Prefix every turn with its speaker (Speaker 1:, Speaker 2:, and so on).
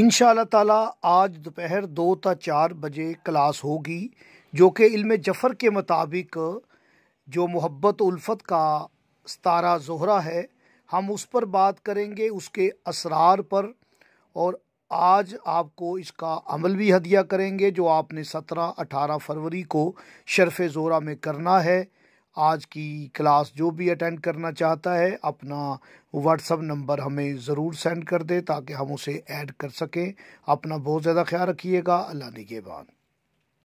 Speaker 1: इन ताला आज दोपहर दो ता चार बजे क्लास होगी जो कि इल्म जफ़र के मुताबिक जो मोहब्बत उल्फत का सतारा जोहरा है हम उस पर बात करेंगे उसके असरार पर और आज आपको इसका अमल भी हदिया करेंगे जो आपने सत्रह अठारह फरवरी को शरफ जोरा में करना है आज की क्लास जो भी अटेंड करना चाहता है अपना व्हाट्सअप नंबर हमें ज़रूर सेंड कर दे ताकि हम उसे ऐड कर सकें अपना बहुत ज़्यादा ख्याल रखिएगा अल्लाह निगेबान